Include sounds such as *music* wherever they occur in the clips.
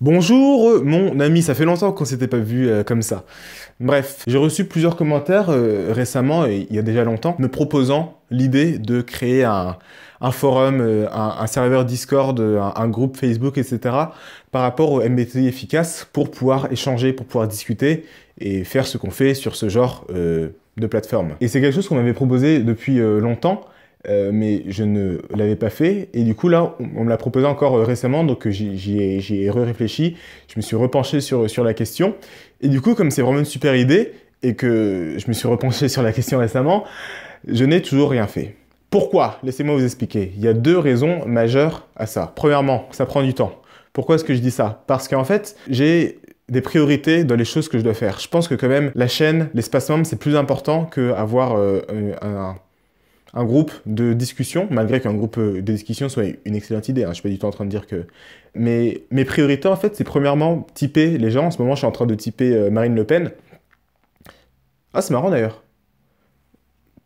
Bonjour euh, mon ami, ça fait longtemps qu'on s'était pas vu euh, comme ça. Bref, j'ai reçu plusieurs commentaires euh, récemment récemment, il y a déjà longtemps, me proposant l'idée de créer un, forum, un, serveur Discord, un, groupe Facebook, etc. par rapport au MBTI efficace pour pouvoir échanger, pour pouvoir discuter et faire ce qu'on fait sur ce genre de plateforme. Et c'est quelque chose qu'on m'avait proposé depuis longtemps. Euh, mais je ne l'avais pas fait. Et du coup, là, on, me l'a proposé encore euh, récemment, donc euh, j'y ai, réfléchi, je me suis repenché sur, sur la question. Et du coup, comme c'est vraiment une super idée, et que je me suis repenché sur la question récemment, je n'ai toujours rien fait. Pourquoi Laissez-moi vous expliquer. Il y a deux raisons majeures à ça. Premièrement, ça prend du temps. Pourquoi est-ce que je dis ça Parce qu'en fait, j'ai des priorités dans les choses que je dois faire. Je pense que quand même, la chaîne, l'espace membre, c'est plus important qu'avoir euh, un un groupe de discussion, malgré qu'un groupe euh, de discussion soit une excellente idée, hein. je ne suis pas du tout en train de dire que... Mais mes priorités, en fait, c'est premièrement typer les gens. En ce moment, je suis en train de typer euh, Marine Le Pen. Ah, c'est marrant d'ailleurs.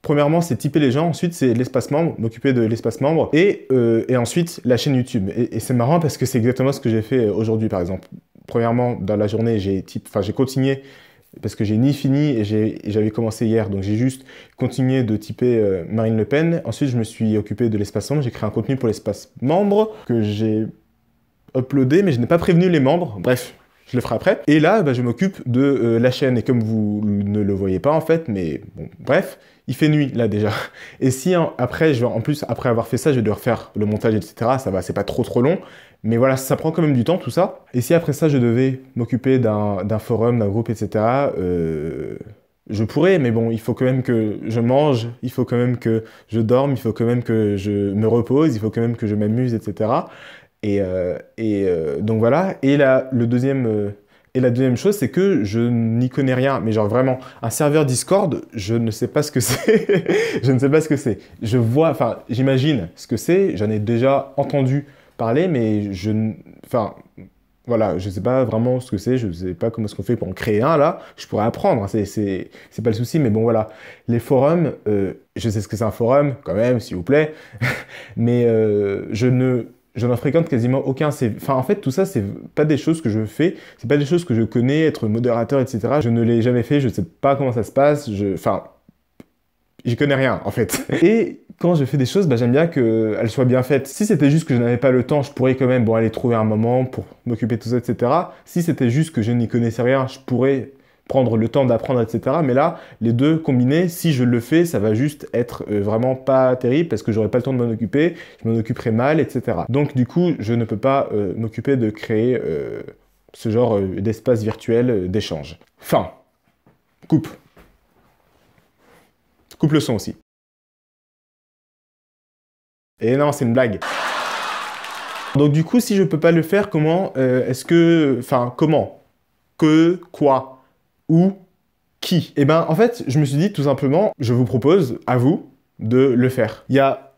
Premièrement, c'est typer les gens, ensuite c'est l'espace membre, m'occuper de l'espace membre, et, euh, ensuite la chaîne YouTube. Et, c'est marrant parce que c'est exactement ce que j'ai fait aujourd'hui, par exemple. Premièrement, dans la journée, j'ai type... enfin, continué parce que j'ai ni fini et j'avais commencé hier, donc j'ai juste continué de typer euh, Marine Le Pen. Ensuite, je me suis occupé de l'espace membre, j'ai créé un contenu pour l'espace membre que j'ai uploadé, mais je n'ai pas prévenu les membres. Bref, je le ferai après. Et là, bah, je m'occupe de euh, la chaîne. Et comme vous ne le voyez pas en fait, mais bon, bref, il fait nuit là déjà. *laughs* Et si après, je en plus, après avoir fait ça, je vais devoir faire le montage, etc. Ça va, c'est pas trop trop long. Mais voilà, ça prend quand même du temps tout ça. Et si après ça je devais m'occuper d'un forum, d'un groupe, etc., euh, je pourrais, mais bon, il faut quand même que je mange, il faut quand même que je dorme, il faut quand même que je me repose, il faut quand même que je m'amuse, etc. Et, euh, euh, donc voilà. Et le deuxième... Et la deuxième chose, c'est que je n'y connais rien, mais genre vraiment, un serveur Discord, je ne sais pas ce que *laughs* c'est. je ne sais pas ce que c'est. Je vois, enfin, j'imagine ce que c'est, j'en ai déjà entendu parler, mais je. Enfin, voilà, je ne sais pas vraiment ce que c'est, je ne sais pas comment ce qu'on fait pour en créer un là. Je pourrais apprendre, hein, c'est c'est pas le souci, mais bon voilà. Les forums, euh, je sais ce que c'est un forum quand même, s'il vous plaît, *laughs* mais euh, je ne je n'en fréquente quasiment aucun. Enfin, en fait, tout ça, c'est pas des choses que je fais, c'est pas des choses que je connais, être modérateur, etc. Je ne l'ai jamais fait, je ne sais pas comment ça se passe. Je... Enfin, j'y connais rien en fait. *laughs* Et quand je fais des choses, bah, j'aime bien qu'elles soient bien faites. Si c'était juste que je n'avais pas le temps, je pourrais quand même aller trouver un moment pour m'occuper de tout ça, etc. Si c'était juste que je n'y connaissais rien, je pourrais prendre le temps d'apprendre, etc. Mais là, les deux combinés, si je le fais, ça va juste être euh, vraiment pas terrible parce que j'aurai pas le temps de m'en occuper, je m'en occuperai mal, etc. Donc du coup, je ne peux pas euh, m'occuper de créer euh, ce genre d'espace virtuel d'échange. Fin. Coupe. Coupe le son aussi. Et non, c'est une blague. Donc du coup, si je peux pas le faire, comment euh, est-ce que... Enfin, comment Que Quoi Où Qui Et eh ben, en fait, je me suis dit tout simplement, je vous propose, à vous, de le faire. Il y a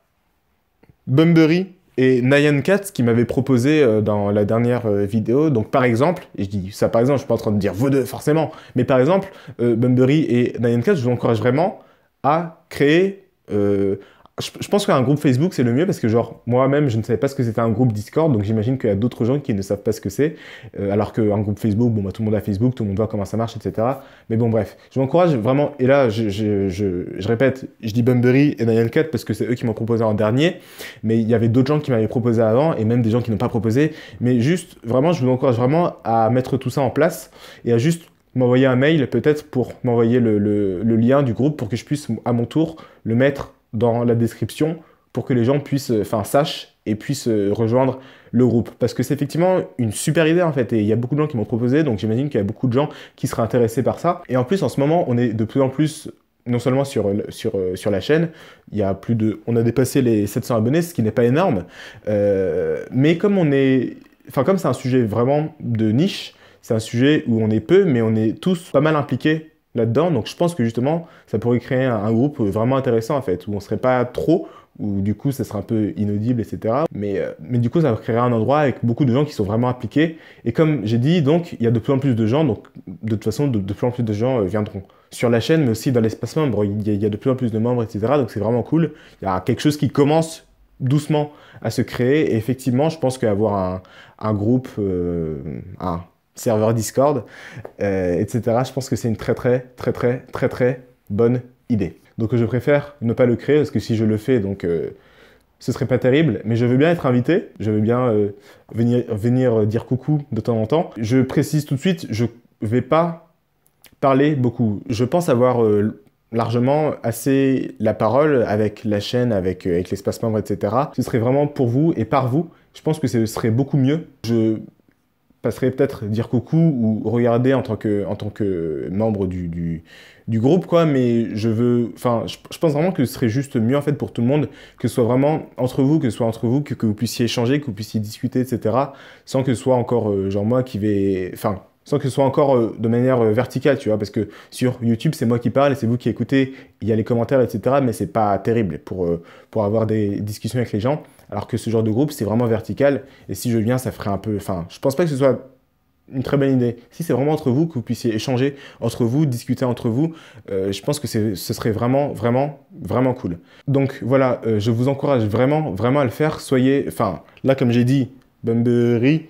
Bumbery et Nyan Katz qui m'avaient proposé euh, dans la dernière euh, vidéo. Donc par exemple, et je dis ça par exemple, je suis pas en train de dire vous deux forcément, mais par exemple, Bumberry Bumbery et Nyan Katz, je vous encourage vraiment à créer. Euh, je, pense qu'un groupe Facebook, c'est le mieux parce que, genre, moi-même, je ne savais pas ce que c'était un groupe Discord, donc j'imagine qu'il y a d'autres gens qui ne savent pas ce que c'est. Euh, alors qu'un groupe Facebook, bon, bah, tout le monde a Facebook, tout le monde voit comment ça marche, etc. Mais bon, bref, je m'encourage vraiment, et là, je, je, je, répète, je dis Bumbery et Daniel Cut parce que c'est eux qui m'ont proposé en dernier, mais il y avait d'autres gens qui m'avaient proposé avant et même des gens qui n'ont pas proposé. Mais juste, vraiment, je vous encourage vraiment à mettre tout ça en place et à juste m'envoyer un mail peut-être pour m'envoyer le, le, lien du groupe pour que je puisse à mon tour le mettre dans la description pour que les gens puissent, euh, enfin sachent et puissent euh, rejoindre le groupe. Parce que c'est effectivement une super idée en fait et il y a beaucoup de gens qui m'ont proposé donc j'imagine qu'il y a beaucoup de gens qui seraient intéressés par ça. Et en plus en ce moment on est de plus en plus non seulement sur, euh, sur, sur la chaîne, il y a plus de, on a dépassé les 700 abonnés, ce qui n'est pas énorme, mais comme on est, enfin comme c'est un sujet vraiment de niche, c'est un sujet où on est peu, mais on est tous pas mal impliqués là-dedans. Donc je pense que justement, ça pourrait créer un, groupe vraiment intéressant en fait, où on serait pas trop, où du coup ça serait un peu inaudible, etc. Mais, euh, mais du coup, ça créerait un endroit avec beaucoup de gens qui sont vraiment impliqués. Et comme j'ai dit, donc il y a de plus en plus de gens, donc de toute façon, de, plus en plus de gens euh, viendront sur la chaîne, mais aussi dans l'espace membre. Il y, a, de plus en plus de membres, etc. Donc c'est vraiment cool. Il y a quelque chose qui commence doucement à se créer. Et effectivement, je pense qu'avoir un, un, groupe, euh, un, serveur Discord, euh, etc. Je pense que c'est une très très très très très très bonne idée. Donc je préfère ne pas le créer parce que si je le fais, donc euh, ce serait pas terrible. Mais je veux bien être invité, je veux bien euh, venir, venir dire coucou de temps en temps. Je précise tout de suite, je vais pas parler beaucoup. Je pense avoir largement assez la parole avec la chaîne, avec, avec l'espace membre, etc. Ce serait vraiment pour vous et par vous. Je pense que ce serait beaucoup mieux. Je passerait peut-être dire coucou ou regarder en tant que, en tant que membre du, du, groupe, quoi. Mais je veux, enfin, je, pense vraiment que ce serait juste mieux en fait pour tout le monde que ce soit vraiment entre vous, que ce soit entre vous, que, que vous puissiez échanger, que vous puissiez discuter, etc. Sans que ce soit encore euh, genre moi qui vais, enfin, sans que ce soit encore euh, de manière euh, verticale, tu vois, parce que sur YouTube, c'est moi qui parle et c'est vous qui écoutez, il y a les commentaires, etc., mais c'est pas terrible pour, pour avoir des discussions avec les gens. Alors que ce genre de groupe, c'est vraiment vertical. Et si je viens, ça ferait un peu. Enfin, je pense pas que ce soit une très bonne idée. Si c'est vraiment entre vous que vous puissiez échanger entre vous, discuter entre vous, euh, je pense que ce serait vraiment, vraiment, vraiment cool. Donc voilà, euh, je vous encourage vraiment, vraiment à le faire. Soyez, enfin, là comme j'ai dit, Bumbery,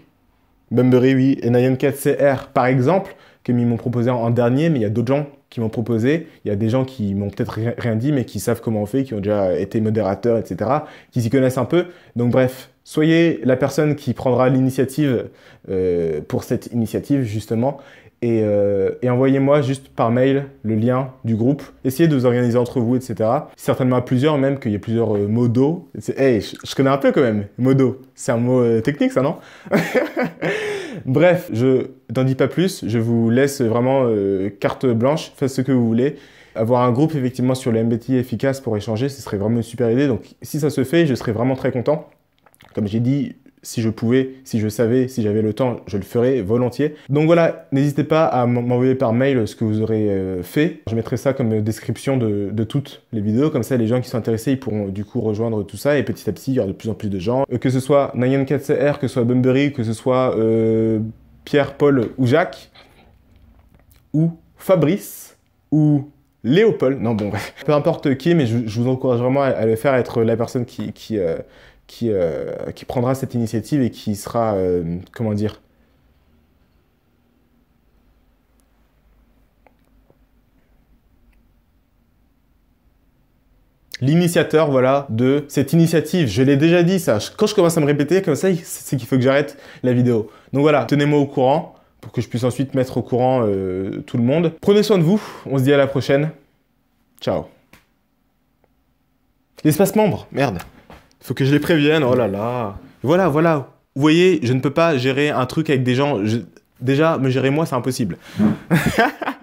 Bumbery oui, et Nayan 4CR par exemple, que ils m'ont proposé en dernier, mais il y a d'autres gens qui m'ont proposé. Il y a des gens qui m'ont peut-être rien dit, mais qui savent comment on fait, qui ont déjà été modérateurs, etc., qui s'y connaissent un peu. Donc bref, soyez la personne qui prendra l'initiative euh, pour cette initiative, justement. Euh, et, envoyez-moi juste par mail le lien du groupe. Essayez de vous organiser entre vous, etc. Certainement à plusieurs, même qu'il y a plusieurs euh, modos. Hey, je, je connais un peu quand même. Modo, c'est un mot technique, ça, non *laughs* Bref, je n'en dis pas plus, je vous laisse vraiment euh, carte blanche, faites ce que vous voulez. Avoir un groupe effectivement sur le MBTI efficace pour échanger, ce serait vraiment une super idée. Donc si ça se fait, je serai vraiment très content. Comme j'ai dit, si je pouvais, si je savais, si j'avais le temps, je le ferais volontiers. Donc voilà, n'hésitez pas à m'envoyer par mail ce que vous aurez euh, fait. Je mettrai ça comme description de, toutes les vidéos, comme ça les gens qui sont intéressés, ils pourront du coup rejoindre tout ça, et petit à petit, il y aura de plus en plus de gens. Euh, que ce soit 4 cr que ce soit Bumbery, que ce soit euh, Pierre, Paul ou Jacques, ou Fabrice, ou Léopold, non bon, peu importe qui, mais je, vous encourage vraiment à, le faire, à être la personne qui, euh, qui, prendra cette initiative et qui sera, euh, comment dire, l'initiateur voilà de cette initiative. Je l'ai déjà dit ça. Quand je commence à me répéter comme ça, c'est qu'il faut que j'arrête la vidéo. Donc voilà, tenez-moi au courant pour que je puisse ensuite mettre au courant euh, tout le monde. Prenez soin de vous. On se dit à la prochaine. Ciao. L'espace membre. Merde faut que je les prévienne, oh là là. Voilà, voilà. Vous voyez, je ne peux pas gérer un truc avec des gens. Déjà, me gérer moi, c'est impossible. *laughs*